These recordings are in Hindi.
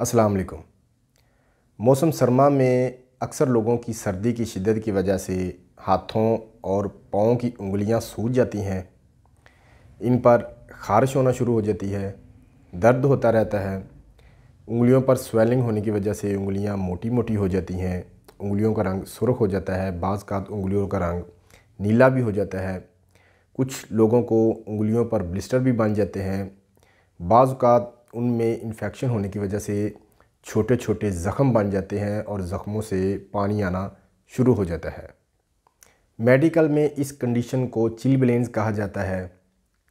अस्सलाम वालेकुम मौसम सरमा में अक्सर लोगों की सर्दी की शिदत की वजह से हाथों और पाँव की उंगलियां सूज जाती हैं इन पर खारिश होना शुरू हो जाती है दर्द होता रहता है उंगलियों पर स्वेलिंग होने की वजह से उंगलियां मोटी मोटी हो जाती हैं उंगलियों का रंग सुरख हो जाता है बाज़ का उंगलियों का रंग नीला भी हो जाता है कुछ लोगों को उंगलियों पर ब्लिस्टर भी बन जाते हैं बाज़ात उनमें इन्फेक्शन होने की वजह से छोटे छोटे ज़ख़म बन जाते हैं और ज़ख़मों से पानी आना शुरू हो जाता है मेडिकल में इस कंडीशन को चिलब्लेंस कहा जाता है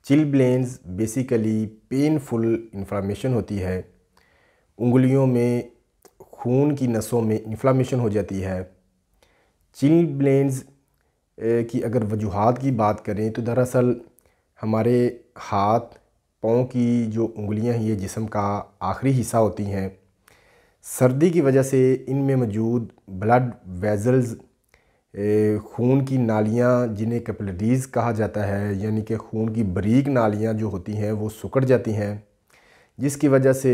चिलब्लेंस बेसिकली पेनफुल इन्फ्लामेशन होती है उंगलियों में खून की नसों में इन्फ्लामेशन हो जाती है चिलब्लेंस की अगर वजूहत की बात करें तो दरअसल हमारे हाथ पाँव की जो उंगलियां हैं ये जिसम का आखिरी हिस्सा होती हैं सर्दी की वजह से इनमें मौजूद ब्लड वेजल्स खून की नालियाँ जिन्हें कैपिलरीज कहा जाता है यानी कि खून की बरीक नालियाँ जो होती हैं वो सुकड़ जाती हैं जिसकी वजह से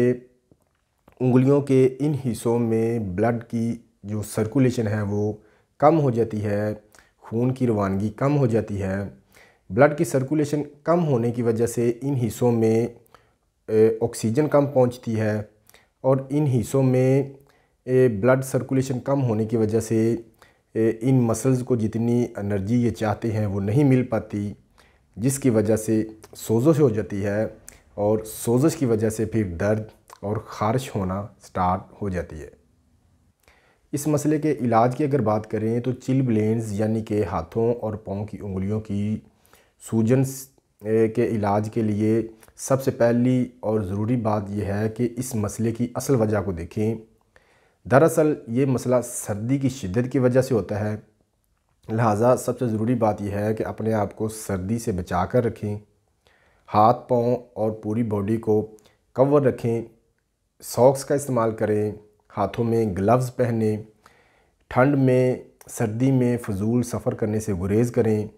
उंगलियों के इन हिस्सों में ब्लड की जो सर्कुलेशन है वो कम हो जाती है खून की रवानगी कम हो जाती है ब्लड की सर्कुलेशन कम होने की वजह से इन हिस्सों में ऑक्सीजन कम पहुंचती है और इन हिस्सों में ब्लड सर्कुलेशन कम होने की वजह से इन मसल्स को जितनी एनर्जी ये चाहते हैं वो नहीं मिल पाती जिसकी वजह से सोजश हो जाती है और सोजश की वजह से फिर दर्द और ख़ारश होना स्टार्ट हो जाती है इस मसले के इलाज की अगर बात करें तो चिल ब्लेंस यानी कि हाथों और पाँव की उंगलियों की सूजन के इलाज के लिए सबसे पहली और ज़रूरी बात यह है कि इस मसले की असल वजह को देखें दरअसल ये मसला सर्दी की शिद्दत की वजह से होता है लिहाजा सबसे ज़रूरी बात यह है कि अपने आप को सर्दी से बचा कर रखें हाथ पाँव और पूरी बॉडी को कवर रखें सॉक्स का इस्तेमाल करें हाथों में ग्लव्स पहने ठंड में सर्दी में फजूल सफ़र करने से गुरेज़ करें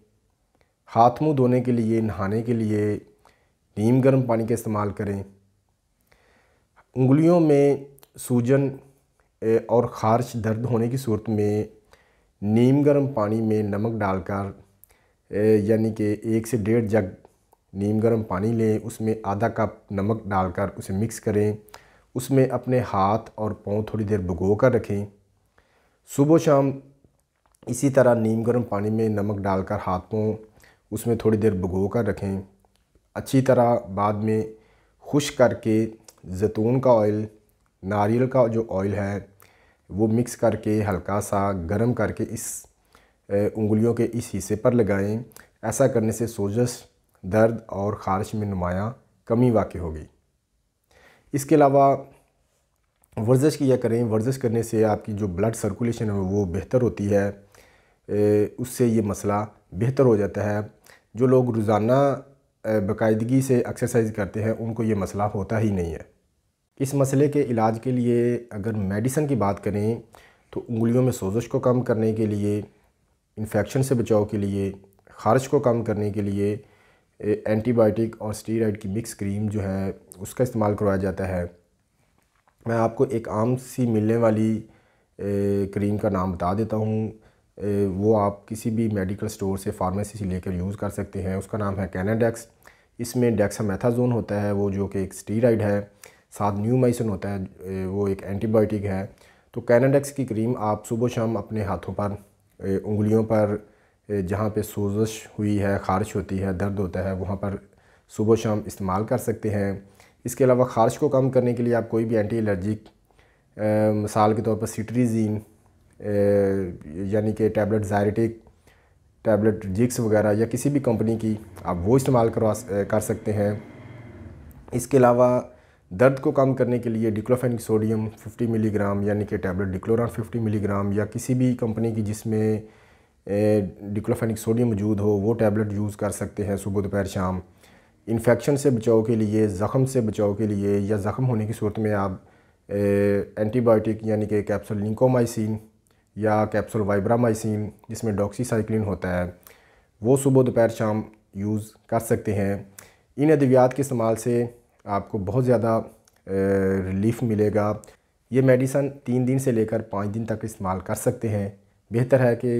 हाथ मुंह धोने के लिए नहाने के लिए नीम गर्म पानी का इस्तेमाल करें उंगलियों में सूजन और खारश दर्द होने की सूरत में नीम गर्म पानी में नमक डालकर यानी कि एक से डेढ़ जग नीम गर्म पानी लें उसमें आधा कप नमक डालकर उसे मिक्स करें उसमें अपने हाथ और पाँव थोड़ी देर भुगो कर रखें सुबह शाम इसी तरह नीम गर्म पानी में नमक डालकर हाथ पाँव उसमें थोड़ी देर भगो कर रखें अच्छी तरह बाद में खुश करके जैतून का ऑयल नारियल का जो ऑयल है वो मिक्स करके हल्का सा गर्म करके इस उंगलियों के इस हिस्से पर लगाएं ऐसा करने से सोजस दर्द और ख़ारिश में नुमाया कमी वाक़ होगी इसके अलावा वर्जिश किया करें वर्जिश करने से आपकी जो ब्लड सर्कुलेशन है वो बेहतर होती है उससे ये मसला बेहतर हो जाता है जो लोग रोज़ाना बाकायदगी से एक्सरसाइज करते हैं उनको ये मसला होता ही नहीं है इस मसले के इलाज के लिए अगर मेडिसन की बात करें तो उंगलियों में सोजश को कम करने के लिए इन्फेक्शन से बचाव के लिए खारिश को कम करने के लिए एंटीबायोटिक और स्टीराइड की मिक्स क्रीम जो है उसका इस्तेमाल करवाया जाता है मैं आपको एक आम सी मिलने वाली क्रीम का नाम बता देता हूँ वो आप किसी भी मेडिकल स्टोर से फार्मेसी से लेकर यूज़ कर सकते हैं उसका नाम है कैनाडेक्स इसमें डेक्सामेथाजोन होता है वो जो कि एक स्टीराइड है साथ न्यूमाइसन होता है वो एक एंटीबायोटिक है तो कैनाडेक्स की क्रीम आप सुबह शाम अपने हाथों पर उंगलियों पर जहाँ पे सोजश हुई है खारिश होती है दर्द होता है वहाँ पर सुबह शाम इस्तेमाल कर सकते हैं इसके अलावा खारिश को कम करने के लिए आप कोई भी एंटी एलर्जिक मिसाल के तौर पर सिट्रीजीन यानी कि टैबलेट जायरेटिक टैबलेट जिक्स वगैरह या किसी भी कंपनी की आप वो इस्तेमाल करवा कर सकते हैं इसके अलावा दर्द को कम करने के लिए डिक्लोफेनिक सोडियम 50 मिलीग्राम यानी कि टैबलेट डिक्लोरान 50 मिलीग्राम या किसी भी कंपनी की जिसमें डिक्लोफेनिक सोडियम मौजूद हो वो टैबलेट यूज़ कर सकते हैं सुबह दोपहर शाम इन्फेक्शन से बचाव के लिए ज़ख़म से बचाव के लिए या ज़ख़म होने की सूरत में आप एंटीबायोटिक यानी कि कैप्सुल लिंकोमाइसिन या कैप्सूल वाइब्रामाइसिन जिसमें डॉक्सीसाइक्लिन होता है वो सुबह दोपहर शाम यूज़ कर सकते हैं इन अद्वियात के इस्तेमाल से आपको बहुत ज़्यादा रिलीफ मिलेगा ये मेडिसन तीन दिन से लेकर पाँच दिन तक इस्तेमाल कर सकते हैं बेहतर है कि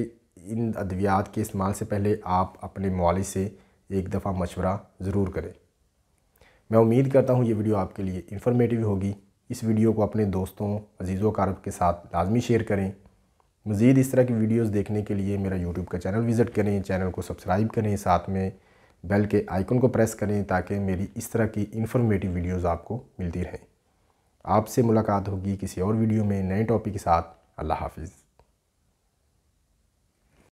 इन अद्वियात के इस्तेमाल से पहले आप अपने मालिज से एक दफ़ा मशवरा ज़रूर करें मैं उम्मीद करता हूँ ये वीडियो आपके लिए इन्फॉर्मेटिव होगी इस वीडियो को अपने दोस्तों अजीज़ों कारब के साथ लाजमी शेयर करें मज़ीद इस तरह की वीडियोज़ देखने के लिए मेरा यूट्यूब का चैनल विज़िट करें चैनल को सब्सक्राइब करें साथ में बेल के आइकन को प्रेस करें ताकि मेरी इस तरह की इन्फॉर्मेटिव वीडियोस आपको मिलती रहें आपसे मुलाकात होगी किसी और वीडियो में नए टॉपिक के साथ अल्लाह हाफिज़